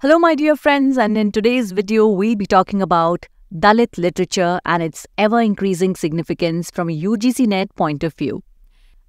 Hello my dear friends and in today's video we'll be talking about Dalit literature and its ever-increasing significance from a UGC net point of view.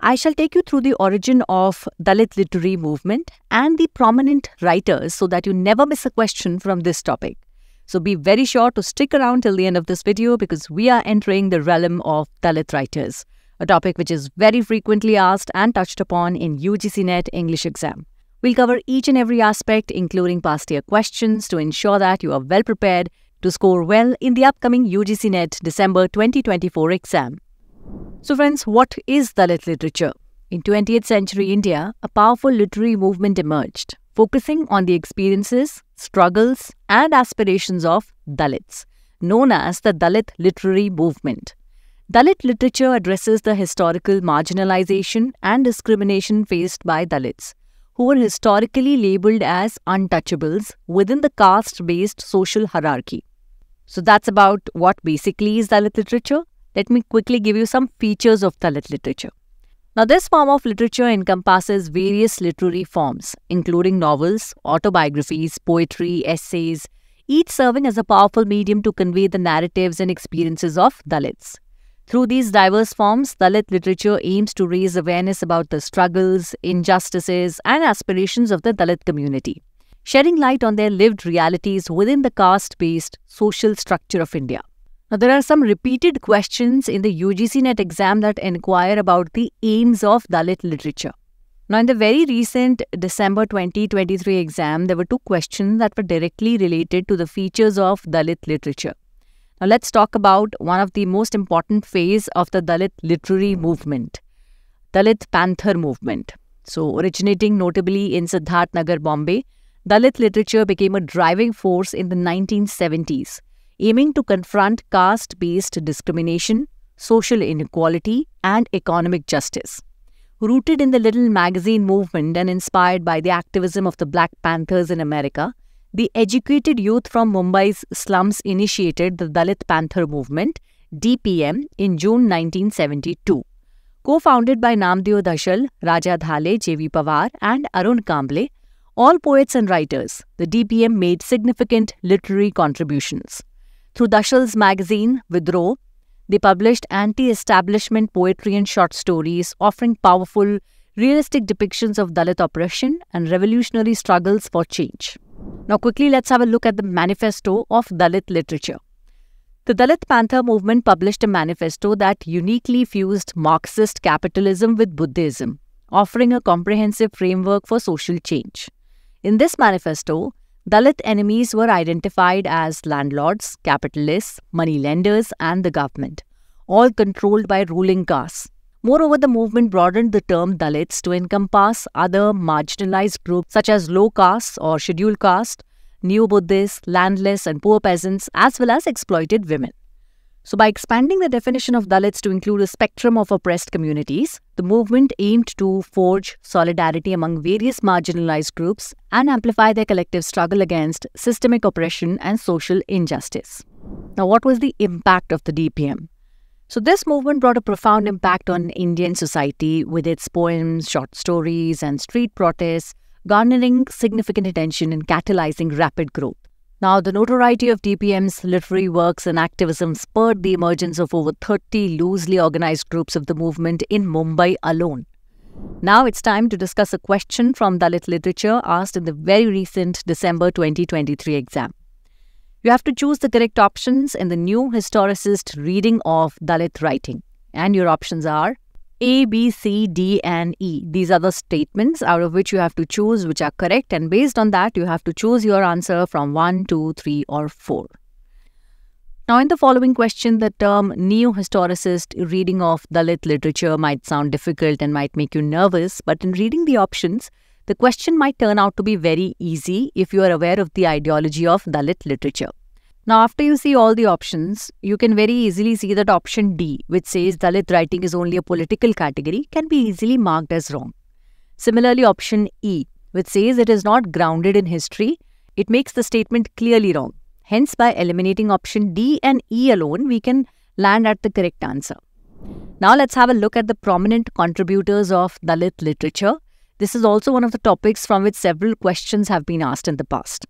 I shall take you through the origin of Dalit literary movement and the prominent writers so that you never miss a question from this topic. So be very sure to stick around till the end of this video because we are entering the realm of Dalit writers, a topic which is very frequently asked and touched upon in UGC net English exam. We'll cover each and every aspect, including past year questions, to ensure that you are well prepared to score well in the upcoming UGC NET December 2024 exam. So friends, what is Dalit literature? In 20th century India, a powerful literary movement emerged, focusing on the experiences, struggles and aspirations of Dalits, known as the Dalit literary movement. Dalit literature addresses the historical marginalization and discrimination faced by Dalits, who were historically labeled as untouchables within the caste based social hierarchy. So, that's about what basically is Dalit literature. Let me quickly give you some features of Dalit literature. Now, this form of literature encompasses various literary forms, including novels, autobiographies, poetry, essays, each serving as a powerful medium to convey the narratives and experiences of Dalits. Through these diverse forms, Dalit literature aims to raise awareness about the struggles, injustices, and aspirations of the Dalit community, shedding light on their lived realities within the caste based social structure of India. Now, there are some repeated questions in the UGC NET exam that inquire about the aims of Dalit literature. Now, in the very recent December 2023 exam, there were two questions that were directly related to the features of Dalit literature. Now let's talk about one of the most important phase of the Dalit literary movement, Dalit Panther movement. So originating notably in Siddharth Nagar, Bombay, Dalit literature became a driving force in the 1970s, aiming to confront caste-based discrimination, social inequality and economic justice. Rooted in the Little Magazine movement and inspired by the activism of the Black Panthers in America, the educated youth from Mumbai's slums initiated the Dalit Panther movement, DPM, in June 1972. Co-founded by Namdeo Dashal, Raja Dhale, J.V. Pawar and Arun Kamble, all poets and writers, the DPM made significant literary contributions. Through Dashal's magazine, Withrow, they published anti-establishment poetry and short stories offering powerful, realistic depictions of Dalit oppression and revolutionary struggles for change. Now quickly let's have a look at the manifesto of Dalit literature. The Dalit Panther movement published a manifesto that uniquely fused Marxist capitalism with Buddhism, offering a comprehensive framework for social change. In this manifesto, Dalit enemies were identified as landlords, capitalists, money lenders, and the government, all controlled by ruling castes. Moreover, the movement broadened the term Dalits to encompass other marginalized groups such as low caste or scheduled caste, neo Buddhists, landless and poor peasants, as well as exploited women. So, by expanding the definition of Dalits to include a spectrum of oppressed communities, the movement aimed to forge solidarity among various marginalized groups and amplify their collective struggle against systemic oppression and social injustice. Now, what was the impact of the DPM? So, this movement brought a profound impact on Indian society with its poems, short stories, and street protests, garnering significant attention and catalyzing rapid growth. Now, the notoriety of DPM's literary works and activism spurred the emergence of over 30 loosely organized groups of the movement in Mumbai alone. Now it's time to discuss a question from Dalit literature asked in the very recent December 2023 exam. You have to choose the correct options in the new historicist reading of Dalit writing. And your options are A, B, C, D, and E. These are the statements out of which you have to choose which are correct. And based on that, you have to choose your answer from 1, 2, 3, or 4. Now, in the following question, the term neo historicist reading of Dalit literature might sound difficult and might make you nervous, but in reading the options, the question might turn out to be very easy if you are aware of the ideology of Dalit literature. Now, after you see all the options, you can very easily see that option D, which says Dalit writing is only a political category, can be easily marked as wrong. Similarly, option E, which says it is not grounded in history, it makes the statement clearly wrong. Hence, by eliminating option D and E alone, we can land at the correct answer. Now, let's have a look at the prominent contributors of Dalit literature. This is also one of the topics from which several questions have been asked in the past.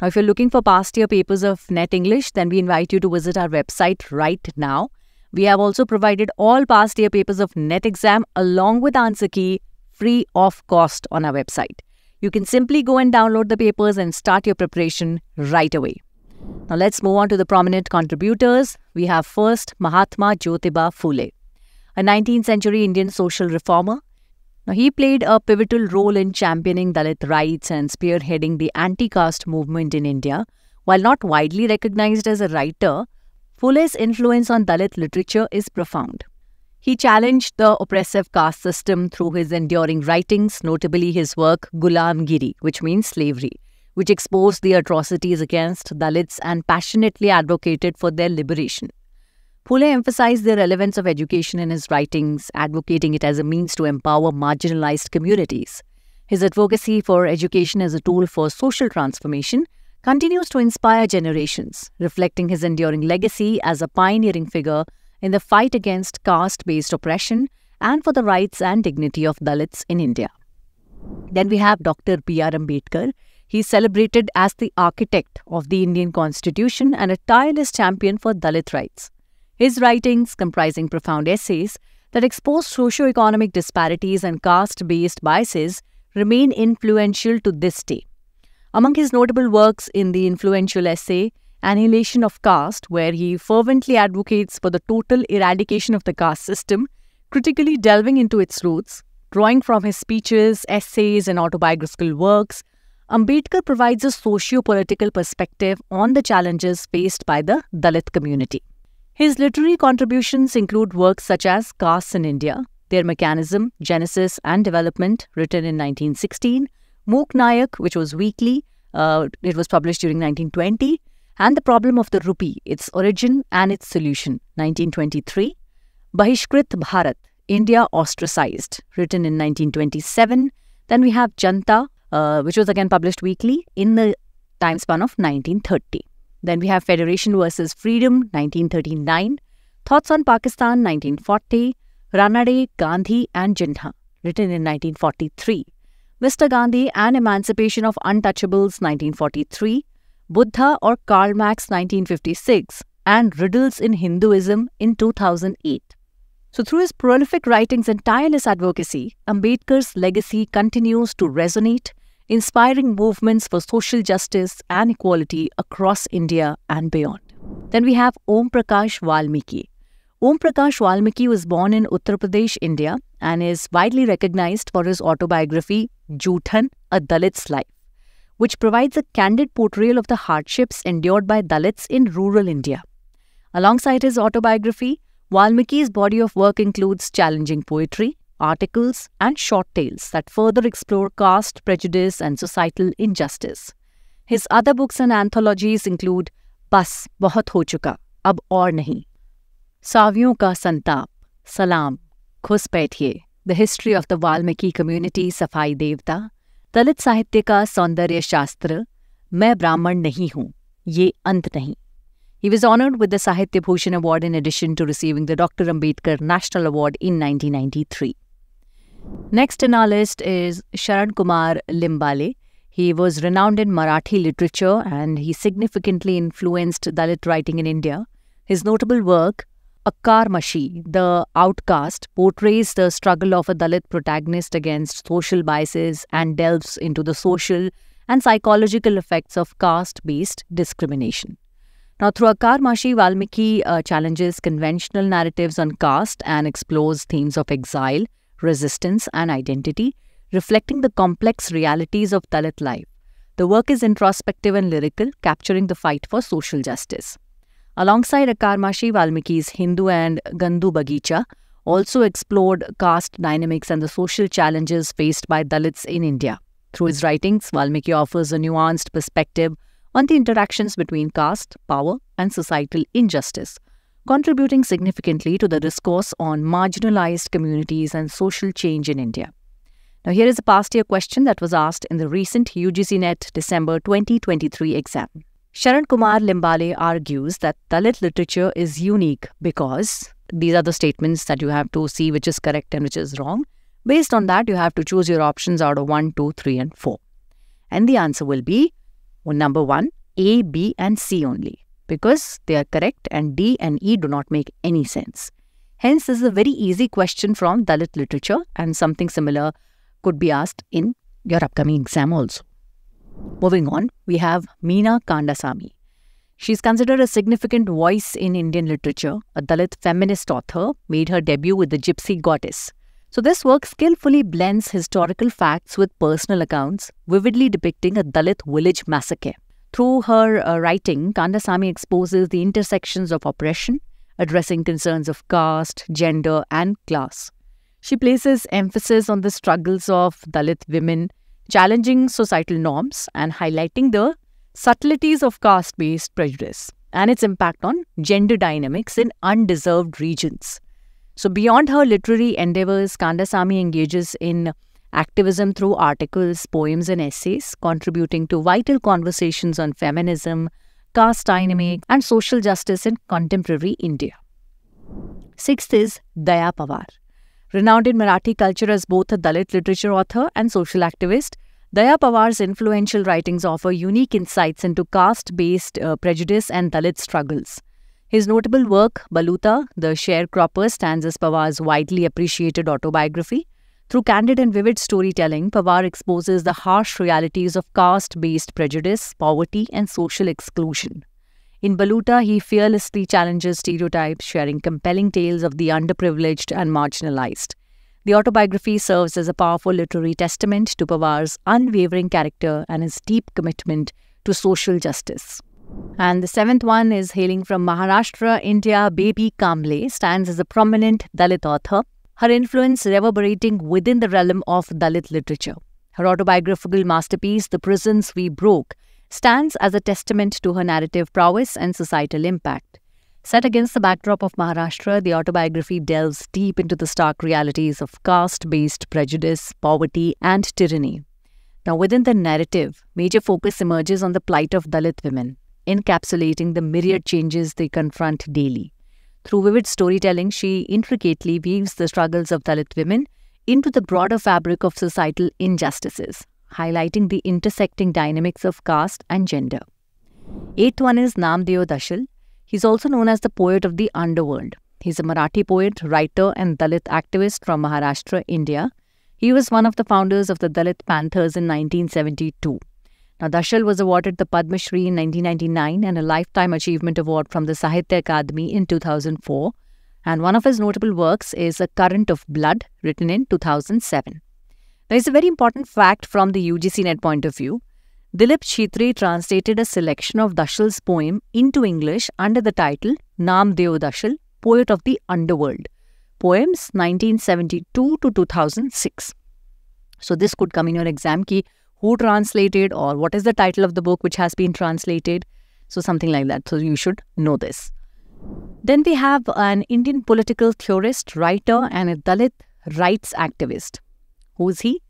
Now, if you're looking for past year papers of Net English, then we invite you to visit our website right now. We have also provided all past year papers of NET exam along with answer key free of cost on our website. You can simply go and download the papers and start your preparation right away. Now let's move on to the prominent contributors. We have first Mahatma Jyotiba Phule, a 19th century Indian social reformer. Now, he played a pivotal role in championing Dalit rights and spearheading the anti caste movement in India. While not widely recognized as a writer, Phule's influence on Dalit literature is profound. He challenged the oppressive caste system through his enduring writings, notably his work Gulam Giri, which means slavery, which exposed the atrocities against Dalits and passionately advocated for their liberation. Pule emphasized the relevance of education in his writings, advocating it as a means to empower marginalized communities. His advocacy for education as a tool for social transformation continues to inspire generations, reflecting his enduring legacy as a pioneering figure in the fight against caste based oppression and for the rights and dignity of Dalits in India. Then we have Dr. B.R. Ambedkar. He's celebrated as the architect of the Indian Constitution and a tireless champion for Dalit rights. His writings, comprising profound essays that expose socio-economic disparities and caste-based biases, remain influential to this day. Among his notable works in the influential essay, Annihilation of Caste, where he fervently advocates for the total eradication of the caste system, critically delving into its roots, drawing from his speeches, essays, and autobiographical works, Ambedkar provides a socio political perspective on the challenges faced by the Dalit community. His literary contributions include works such as Castes in India, Their Mechanism, Genesis and Development, written in 1916, Mook Nayak, which was weekly, uh, it was published during 1920, and The Problem of the Rupee, Its Origin and Its Solution, 1923, Bahishkrit Bharat, India Ostracized, written in 1927. Then we have Janta, uh, which was again published weekly in the time span of 1930. Then we have Federation versus Freedom, 1939. Thoughts on Pakistan, 1940. Ranade, Gandhi and Jinnah, written in 1943. Mr. Gandhi and Emancipation of Untouchables, 1943. Buddha or Karl Marx, 1956. And Riddles in Hinduism in 2008. So through his prolific writings and tireless advocacy, Ambedkar's legacy continues to resonate inspiring movements for social justice and equality across India and beyond. Then we have Om Prakash Valmiki. Om Prakash Valmiki was born in Uttar Pradesh, India, and is widely recognized for his autobiography, Jutan, A Dalit's Life, which provides a candid portrayal of the hardships endured by Dalits in rural India. Alongside his autobiography, Valmiki's body of work includes challenging poetry, articles, and short tales that further explore caste prejudice and societal injustice. His other books and anthologies include Bas, Bahut Ho Chuka, Ab Aur Nahi, Saviyon Ka Santap, Salam, Khus The History of the Valmiki Community Safai Devta, Sahitya ka Sondarya Shastra," "Main Brahman nahi नहीं हूँ Ant nahi." He was honored with the Sahitya Bhushan Award in addition to receiving the Dr. Ambedkar National Award in 1993. Next in our list is Sharan Kumar Limbale. He was renowned in Marathi literature and he significantly influenced Dalit writing in India. His notable work, Akkar Mashi, The Outcast, portrays the struggle of a Dalit protagonist against social biases and delves into the social and psychological effects of caste based discrimination. Now, through Akkar Mashi, Valmiki uh, challenges conventional narratives on caste and explores themes of exile, resistance, and identity, reflecting the complex realities of Dalit life. The work is introspective and lyrical, capturing the fight for social justice. Alongside Akarmashi, Valmiki's Hindu and Gandu Bagicha also explored caste dynamics and the social challenges faced by Dalits in India. Through his writings, Valmiki offers a nuanced perspective on the interactions between caste, power, and societal injustice, contributing significantly to the discourse on marginalized communities and social change in India. Now, here is a past year question that was asked in the recent UGC Net December 2023 exam. Sharan Kumar Limbale argues that Dalit literature is unique because these are the statements that you have to see which is correct and which is wrong. Based on that, you have to choose your options out of 1, 2, 3, and 4. And the answer will be well, number 1, A, B, and C only because they are correct and D and E do not make any sense. Hence, this is a very easy question from Dalit literature and something similar could be asked in your upcoming exam also. Moving on, we have Meena Kandasamy. She is considered a significant voice in Indian literature. A Dalit feminist author made her debut with The Gypsy Goddess. So, this work skillfully blends historical facts with personal accounts, vividly depicting a Dalit village massacre. Through her uh, writing, Kandasamy exposes the intersections of oppression, addressing concerns of caste, gender, and class. She places emphasis on the struggles of Dalit women, challenging societal norms and highlighting the subtleties of caste based prejudice and its impact on gender dynamics in undeserved regions. So, beyond her literary endeavors, Kandasamy engages in activism through articles, poems, and essays, contributing to vital conversations on feminism, caste dynamic, and social justice in contemporary India. Sixth is Daya Pawar. Renowned in Marathi culture as both a Dalit literature author and social activist, Daya Pawar's influential writings offer unique insights into caste based uh, prejudice and Dalit struggles. His notable work, Baluta, The Sharecropper, stands as Pawar's widely appreciated autobiography, through candid and vivid storytelling, Pawar exposes the harsh realities of caste based prejudice, poverty, and social exclusion. In Baluta, he fearlessly challenges stereotypes, sharing compelling tales of the underprivileged and marginalized. The autobiography serves as a powerful literary testament to Pawar's unwavering character and his deep commitment to social justice. And the seventh one is hailing from Maharashtra, India, Baby Kamle stands as a prominent Dalit author her influence reverberating within the realm of Dalit literature. Her autobiographical masterpiece, The Prisons We Broke, stands as a testament to her narrative prowess and societal impact. Set against the backdrop of Maharashtra, the autobiography delves deep into the stark realities of caste based prejudice, poverty, and tyranny. Now, within the narrative, major focus emerges on the plight of Dalit women, encapsulating the myriad changes they confront daily. Through vivid storytelling, she intricately weaves the struggles of Dalit women into the broader fabric of societal injustices, highlighting the intersecting dynamics of caste and gender. Eighth one is Namdeo Dashil. He's also known as the poet of the underworld. He's a Marathi poet, writer, and Dalit activist from Maharashtra, India. He was one of the founders of the Dalit Panthers in 1972. Now, Dashil was awarded the Padma Shri in 1999 and a Lifetime Achievement Award from the Sahitya Akademi in 2004. And one of his notable works is A Current of Blood, written in 2007. There is a very important fact from the UGCNet point of view. Dilip Chitri translated a selection of Dashal's poem into English under the title Nam Deo Poet of the Underworld, Poems 1972 to 2006. So this could come in your exam key who translated or what is the title of the book which has been translated. So something like that. So you should know this. Then we have an Indian political theorist, writer and a Dalit rights activist. Who is he?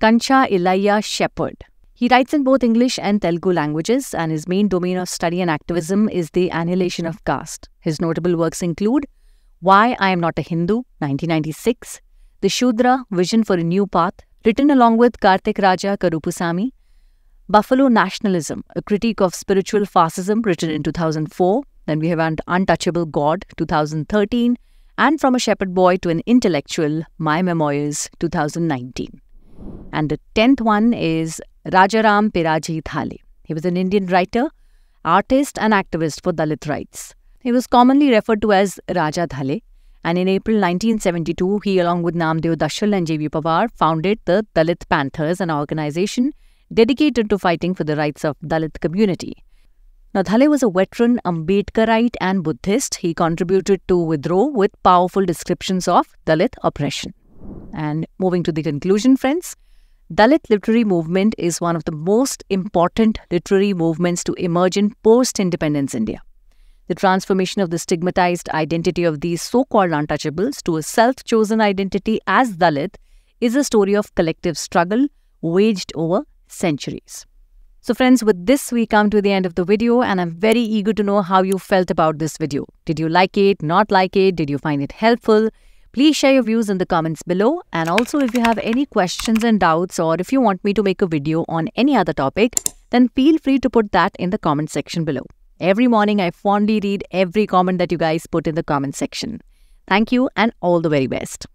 Kancha Ilaya Shepherd. He writes in both English and Telugu languages and his main domain of study and activism is the annihilation of caste. His notable works include Why I Am Not a Hindu, 1996, The Shudra, Vision for a New Path, written along with Karthik Raja Karupusami, Buffalo Nationalism, a critique of spiritual fascism, written in 2004. Then we have An Untouchable God, 2013. And From a Shepherd Boy to an Intellectual, My Memoirs, 2019. And the tenth one is Rajaram Piraji Thale. He was an Indian writer, artist and activist for Dalit rights. He was commonly referred to as Raja Thale and in April 1972, he along with Namdev Dashil and J.V. Pawar founded the Dalit Panthers, an organization dedicated to fighting for the rights of Dalit community. Now, Thale was a veteran Ambedkarite and Buddhist. He contributed to Withrow with powerful descriptions of Dalit oppression. And moving to the conclusion, friends, Dalit literary movement is one of the most important literary movements to emerge in post-independence India the transformation of the stigmatized identity of these so-called untouchables to a self-chosen identity as Dalit is a story of collective struggle waged over centuries. So friends, with this we come to the end of the video and I'm very eager to know how you felt about this video. Did you like it, not like it, did you find it helpful? Please share your views in the comments below and also if you have any questions and doubts or if you want me to make a video on any other topic, then feel free to put that in the comment section below. Every morning, I fondly read every comment that you guys put in the comment section. Thank you and all the very best.